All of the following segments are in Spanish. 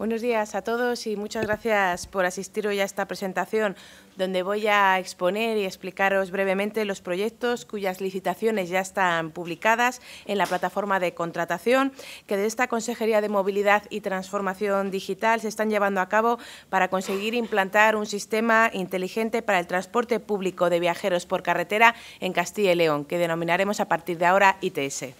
Buenos días a todos y muchas gracias por asistir hoy a esta presentación donde voy a exponer y explicaros brevemente los proyectos cuyas licitaciones ya están publicadas en la plataforma de contratación que de esta Consejería de Movilidad y Transformación Digital se están llevando a cabo para conseguir implantar un sistema inteligente para el transporte público de viajeros por carretera en Castilla y León, que denominaremos a partir de ahora ITS.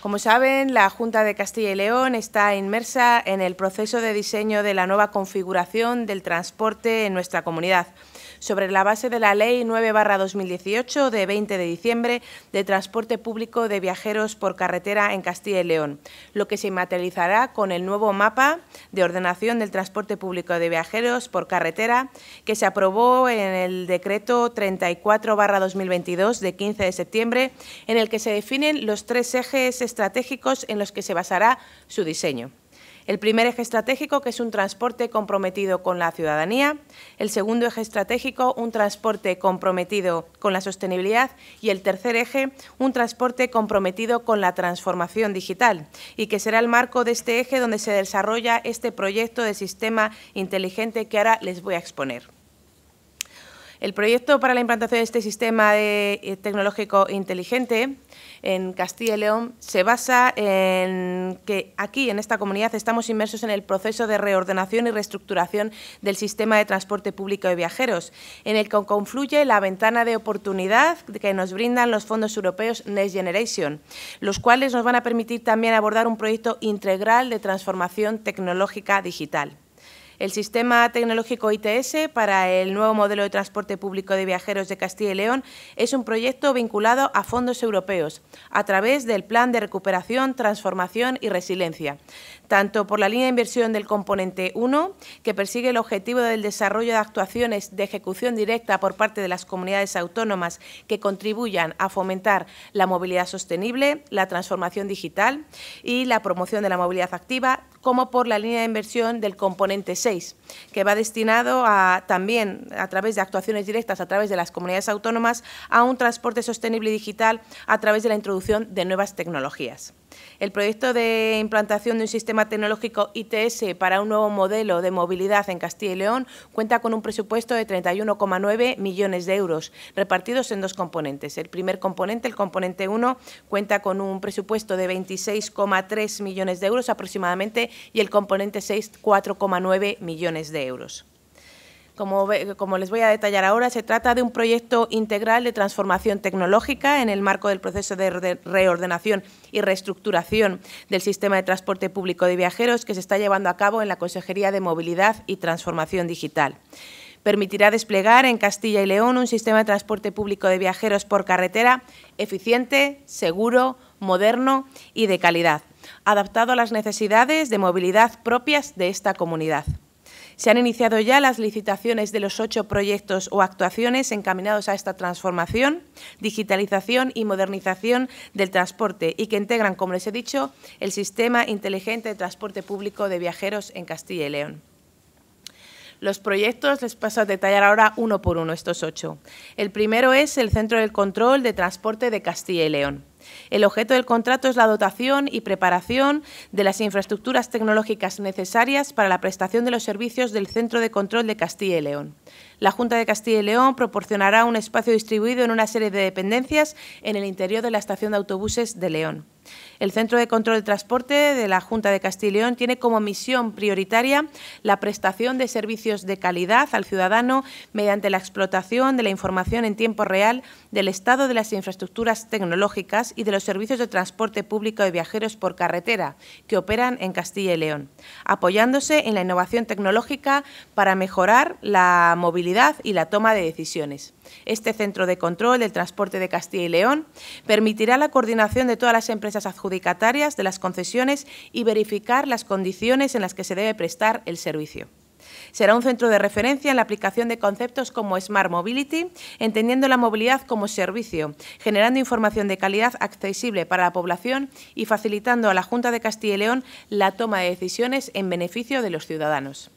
Como saben, la Junta de Castilla y León está inmersa en el proceso de diseño de la nueva configuración del transporte en nuestra comunidad sobre la base de la Ley 9-2018 de 20 de diciembre de transporte público de viajeros por carretera en Castilla y León, lo que se materializará con el nuevo mapa de ordenación del transporte público de viajeros por carretera que se aprobó en el decreto 34-2022 de 15 de septiembre, en el que se definen los tres ejes estratégicos en los que se basará su diseño. El primer eje estratégico, que es un transporte comprometido con la ciudadanía. El segundo eje estratégico, un transporte comprometido con la sostenibilidad. Y el tercer eje, un transporte comprometido con la transformación digital. Y que será el marco de este eje donde se desarrolla este proyecto de sistema inteligente que ahora les voy a exponer. El proyecto para la implantación de este sistema eh, tecnológico inteligente en Castilla y León se basa en que aquí, en esta comunidad, estamos inmersos en el proceso de reordenación y reestructuración del sistema de transporte público de viajeros, en el que confluye la ventana de oportunidad que nos brindan los fondos europeos Next Generation, los cuales nos van a permitir también abordar un proyecto integral de transformación tecnológica digital el sistema tecnológico ITS para el nuevo modelo de transporte público de viajeros de Castilla y León es un proyecto vinculado a fondos europeos a través del Plan de Recuperación, Transformación y Resiliencia, tanto por la línea de inversión del componente 1, que persigue el objetivo del desarrollo de actuaciones de ejecución directa por parte de las comunidades autónomas que contribuyan a fomentar la movilidad sostenible, la transformación digital y la promoción de la movilidad activa, como por la línea de inversión del componente 6, que va destinado a, también a través de actuaciones directas, a través de las comunidades autónomas, a un transporte sostenible y digital a través de la introducción de nuevas tecnologías. El proyecto de implantación de un sistema tecnológico ITS para un nuevo modelo de movilidad en Castilla y León cuenta con un presupuesto de 31,9 millones de euros, repartidos en dos componentes. El primer componente, el componente 1, cuenta con un presupuesto de 26,3 millones de euros aproximadamente y el componente 6, 4,9 millones de euros. Como, les voy a detallar ahora, se trata de un proyecto integral de transformación tecnológica en el marco del proceso de reordenación y reestructuración del sistema de transporte público de viajeros que se está llevando a cabo en la Consejería de Movilidad y Transformación Digital permitirá desplegar en Castilla y León un sistema de transporte público de viajeros por carretera eficiente, seguro, moderno y de calidad, adaptado a las necesidades de movilidad propias de esta comunidad. Se han iniciado ya las licitaciones de los ocho proyectos o actuaciones encaminados a esta transformación, digitalización y modernización del transporte y que integran, como les he dicho, el sistema inteligente de transporte público de viajeros en Castilla y León. Los proyectos les paso a detallar ahora uno por uno, estos ocho. El primero es el Centro de Control de Transporte de Castilla y León. El objeto del contrato es la dotación y preparación de las infraestructuras tecnológicas necesarias para la prestación de los servicios del Centro de Control de Castilla y León. La Junta de Castilla y León proporcionará un espacio distribuido en una serie de dependencias en el interior de la estación de autobuses de León. El Centro de Control de Transporte de la Junta de Castilla y León tiene como misión prioritaria la prestación de servicios de calidad al ciudadano mediante la explotación de la información en tiempo real del estado de las infraestructuras tecnológicas y de los servicios de transporte público de viajeros por carretera que operan en Castilla y León, apoyándose en la innovación tecnológica para mejorar la movilidad y la toma de decisiones. Este centro de control del transporte de Castilla y León permitirá la coordinación de todas las empresas adjudicatarias de las concesiones y verificar las condiciones en las que se debe prestar el servicio. Será un centro de referencia en la aplicación de conceptos como Smart Mobility, entendiendo la movilidad como servicio, generando información de calidad accesible para la población y facilitando a la Junta de Castilla y León la toma de decisiones en beneficio de los ciudadanos.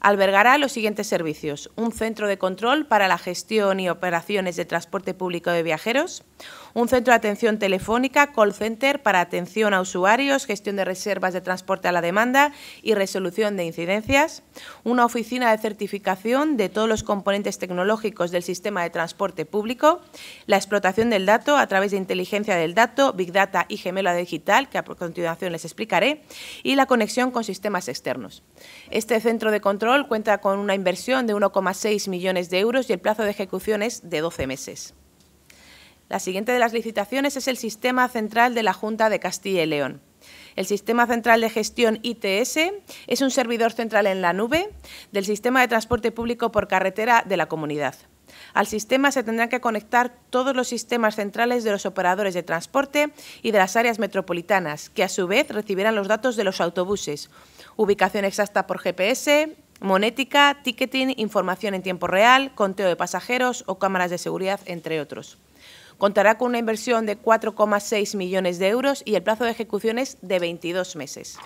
Albergará los siguientes servicios. Un centro de control para la gestión y operaciones de transporte público de viajeros. Un centro de atención telefónica, call center para atención a usuarios, gestión de reservas de transporte a la demanda y resolución de incidencias. Una oficina de certificación de todos los componentes tecnológicos del sistema de transporte público. La explotación del dato a través de inteligencia del dato, Big Data y gemela digital, que a continuación les explicaré. Y la conexión con sistemas externos. Este centro de control cuenta con una inversión de 1,6 millones de euros y el plazo de ejecución es de 12 meses. La siguiente de las licitaciones es el Sistema Central de la Junta de Castilla y León. El Sistema Central de Gestión ITS es un servidor central en la nube del Sistema de Transporte Público por Carretera de la Comunidad. Al sistema se tendrán que conectar todos los sistemas centrales de los operadores de transporte y de las áreas metropolitanas, que a su vez recibirán los datos de los autobuses, ubicación exacta por GPS, monética, ticketing, información en tiempo real, conteo de pasajeros o cámaras de seguridad, entre otros. Contará con una inversión de 4,6 millones de euros y el plazo de ejecución es de 22 meses.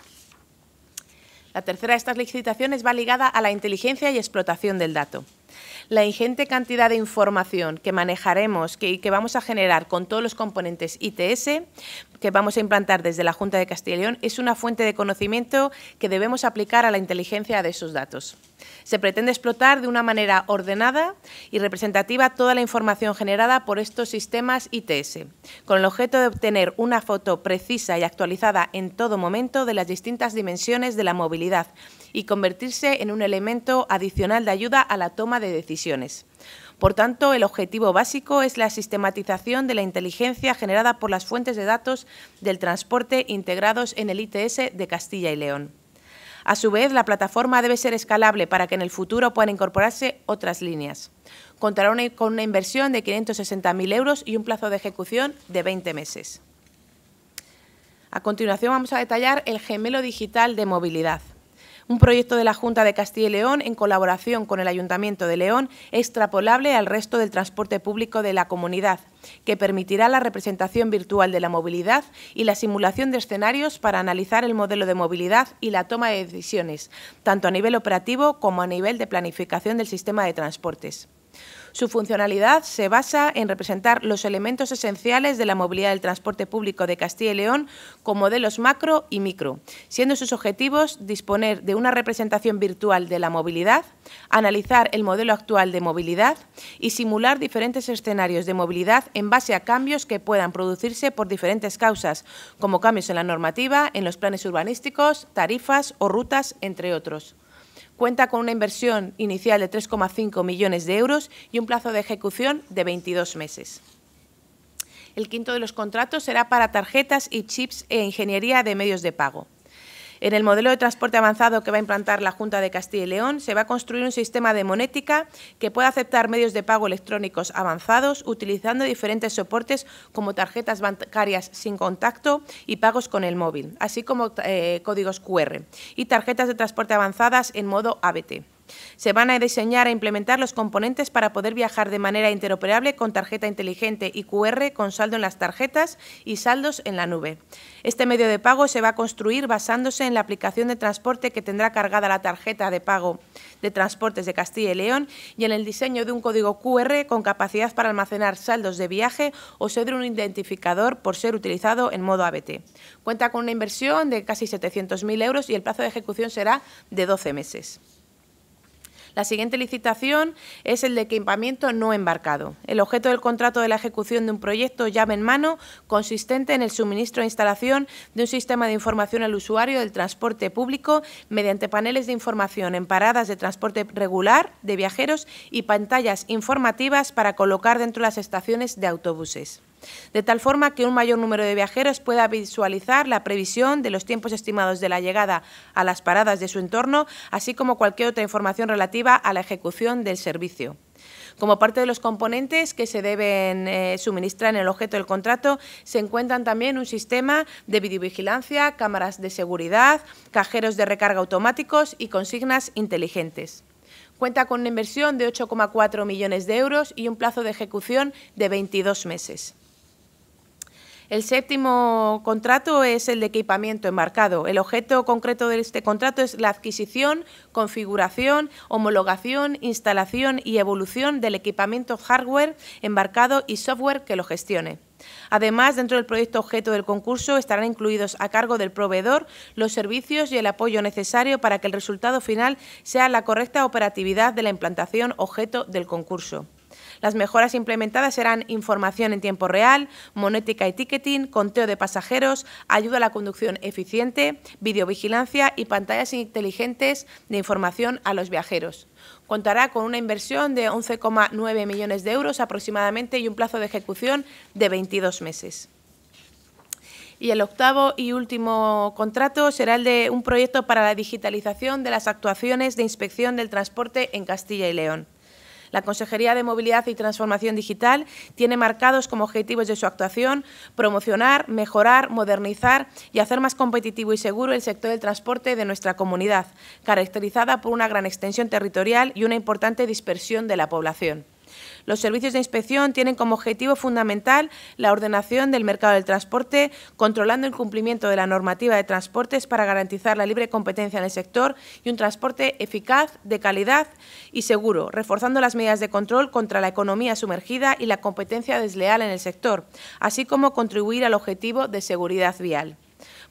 La tercera de estas licitaciones va ligada a la inteligencia y explotación del dato la ingente cantidad de información que manejaremos que, que vamos a generar con todos los componentes ITS que vamos a implantar desde la Junta de Castilla y León es una fuente de conocimiento que debemos aplicar a la inteligencia de esos datos. Se pretende explotar de una manera ordenada y representativa toda la información generada por estos sistemas ITS, con el objeto de obtener una foto precisa y actualizada en todo momento de las distintas dimensiones de la movilidad y convertirse en un elemento adicional de ayuda a la toma de decisiones por tanto, el objetivo básico es la sistematización de la inteligencia generada por las fuentes de datos del transporte integrados en el ITS de Castilla y León. A su vez, la plataforma debe ser escalable para que en el futuro puedan incorporarse otras líneas. Contará con una inversión de 560.000 euros y un plazo de ejecución de 20 meses. A continuación vamos a detallar el gemelo digital de movilidad un proyecto de la Junta de Castilla y León en colaboración con el Ayuntamiento de León extrapolable al resto del transporte público de la comunidad, que permitirá la representación virtual de la movilidad y la simulación de escenarios para analizar el modelo de movilidad y la toma de decisiones, tanto a nivel operativo como a nivel de planificación del sistema de transportes. Su funcionalidad se basa en representar los elementos esenciales de la movilidad del transporte público de Castilla y León con modelos macro y micro, siendo sus objetivos disponer de una representación virtual de la movilidad, analizar el modelo actual de movilidad y simular diferentes escenarios de movilidad en base a cambios que puedan producirse por diferentes causas, como cambios en la normativa, en los planes urbanísticos, tarifas o rutas, entre otros. Cuenta con una inversión inicial de 3,5 millones de euros y un plazo de ejecución de 22 meses. El quinto de los contratos será para tarjetas y chips e ingeniería de medios de pago. En el modelo de transporte avanzado que va a implantar la Junta de Castilla y León, se va a construir un sistema de monética que pueda aceptar medios de pago electrónicos avanzados utilizando diferentes soportes como tarjetas bancarias sin contacto y pagos con el móvil, así como eh, códigos QR y tarjetas de transporte avanzadas en modo ABT. Se van a diseñar e implementar los componentes para poder viajar de manera interoperable con tarjeta inteligente y QR con saldo en las tarjetas y saldos en la nube. Este medio de pago se va a construir basándose en la aplicación de transporte que tendrá cargada la tarjeta de pago de transportes de Castilla y León y en el diseño de un código QR con capacidad para almacenar saldos de viaje o ser un identificador por ser utilizado en modo ABT. Cuenta con una inversión de casi 700.000 euros y el plazo de ejecución será de 12 meses. La siguiente licitación es el de equipamiento no embarcado. El objeto del contrato de la ejecución de un proyecto llave en mano consistente en el suministro e instalación de un sistema de información al usuario del transporte público mediante paneles de información en paradas de transporte regular de viajeros y pantallas informativas para colocar dentro de las estaciones de autobuses de tal forma que un mayor número de viajeros pueda visualizar la previsión de los tiempos estimados de la llegada a las paradas de su entorno, así como cualquier otra información relativa a la ejecución del servicio. Como parte de los componentes que se deben eh, suministrar en el objeto del contrato, se encuentran también un sistema de videovigilancia, cámaras de seguridad, cajeros de recarga automáticos y consignas inteligentes. Cuenta con una inversión de 8,4 millones de euros y un plazo de ejecución de 22 meses. El séptimo contrato es el de equipamiento embarcado. El objeto concreto de este contrato es la adquisición, configuración, homologación, instalación y evolución del equipamiento hardware embarcado y software que lo gestione. Además, dentro del proyecto objeto del concurso estarán incluidos a cargo del proveedor los servicios y el apoyo necesario para que el resultado final sea la correcta operatividad de la implantación objeto del concurso. Las mejoras implementadas serán información en tiempo real, monética y ticketing, conteo de pasajeros, ayuda a la conducción eficiente, videovigilancia y pantallas inteligentes de información a los viajeros. Contará con una inversión de 11,9 millones de euros aproximadamente y un plazo de ejecución de 22 meses. Y el octavo y último contrato será el de un proyecto para la digitalización de las actuaciones de inspección del transporte en Castilla y León. La Consejería de Movilidad y Transformación Digital tiene marcados como objetivos de su actuación promocionar, mejorar, modernizar y hacer más competitivo y seguro el sector del transporte de nuestra comunidad, caracterizada por una gran extensión territorial y una importante dispersión de la población. Los servicios de inspección tienen como objetivo fundamental la ordenación del mercado del transporte, controlando el cumplimiento de la normativa de transportes para garantizar la libre competencia en el sector y un transporte eficaz, de calidad y seguro, reforzando las medidas de control contra la economía sumergida y la competencia desleal en el sector, así como contribuir al objetivo de seguridad vial.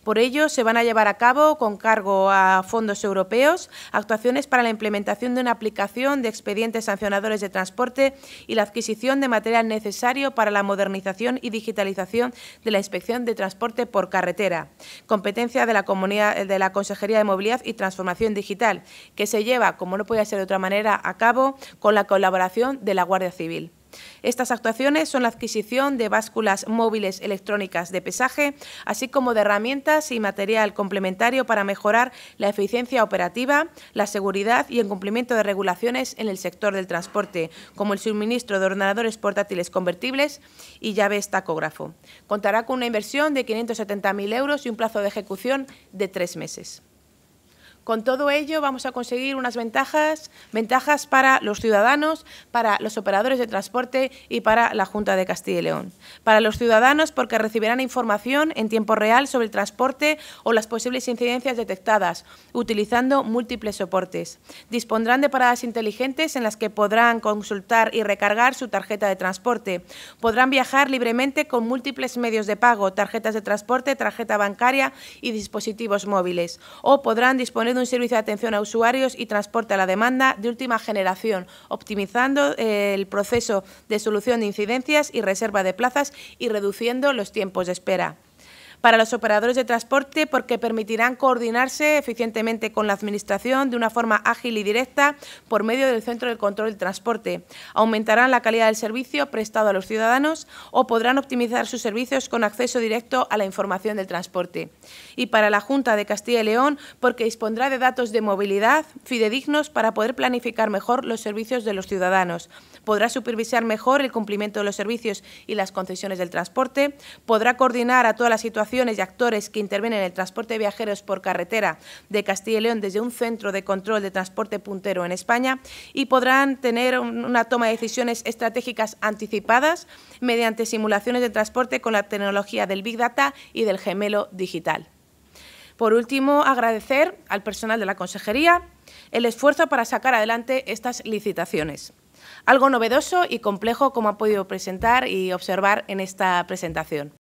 Por ello, se van a llevar a cabo, con cargo a fondos europeos, actuaciones para la implementación de una aplicación de expedientes sancionadores de transporte y la adquisición de material necesario para la modernización y digitalización de la inspección de transporte por carretera, competencia de la, comunidad, de la Consejería de Movilidad y Transformación Digital, que se lleva, como no podía ser de otra manera, a cabo con la colaboración de la Guardia Civil. Estas actuaciones son la adquisición de básculas móviles electrónicas de pesaje, así como de herramientas y material complementario para mejorar la eficiencia operativa, la seguridad y el cumplimiento de regulaciones en el sector del transporte, como el suministro de ordenadores portátiles convertibles y llaves tacógrafo. Contará con una inversión de 570.000 euros y un plazo de ejecución de tres meses. Con todo ello vamos a conseguir unas ventajas, ventajas para los ciudadanos, para los operadores de transporte y para la Junta de Castilla y León. Para los ciudadanos porque recibirán información en tiempo real sobre el transporte o las posibles incidencias detectadas, utilizando múltiples soportes. Dispondrán de paradas inteligentes en las que podrán consultar y recargar su tarjeta de transporte. Podrán viajar libremente con múltiples medios de pago, tarjetas de transporte, tarjeta bancaria y dispositivos móviles. O podrán disponer un servicio de atención a usuarios y transporte a la demanda de última generación, optimizando eh, el proceso de solución de incidencias y reserva de plazas y reduciendo los tiempos de espera para los operadores de transporte porque permitirán coordinarse eficientemente con la Administración de una forma ágil y directa por medio del Centro de Control del Transporte. Aumentarán la calidad del servicio prestado a los ciudadanos o podrán optimizar sus servicios con acceso directo a la información del transporte. Y para la Junta de Castilla y León porque dispondrá de datos de movilidad fidedignos para poder planificar mejor los servicios de los ciudadanos. Podrá supervisar mejor el cumplimiento de los servicios y las concesiones del transporte. Podrá coordinar a toda la situación y actores que intervienen en el transporte de viajeros por carretera de Castilla y León desde un centro de control de transporte puntero en España y podrán tener una toma de decisiones estratégicas anticipadas mediante simulaciones de transporte con la tecnología del Big Data y del gemelo digital. Por último, agradecer al personal de la Consejería el esfuerzo para sacar adelante estas licitaciones. Algo novedoso y complejo como ha podido presentar y observar en esta presentación.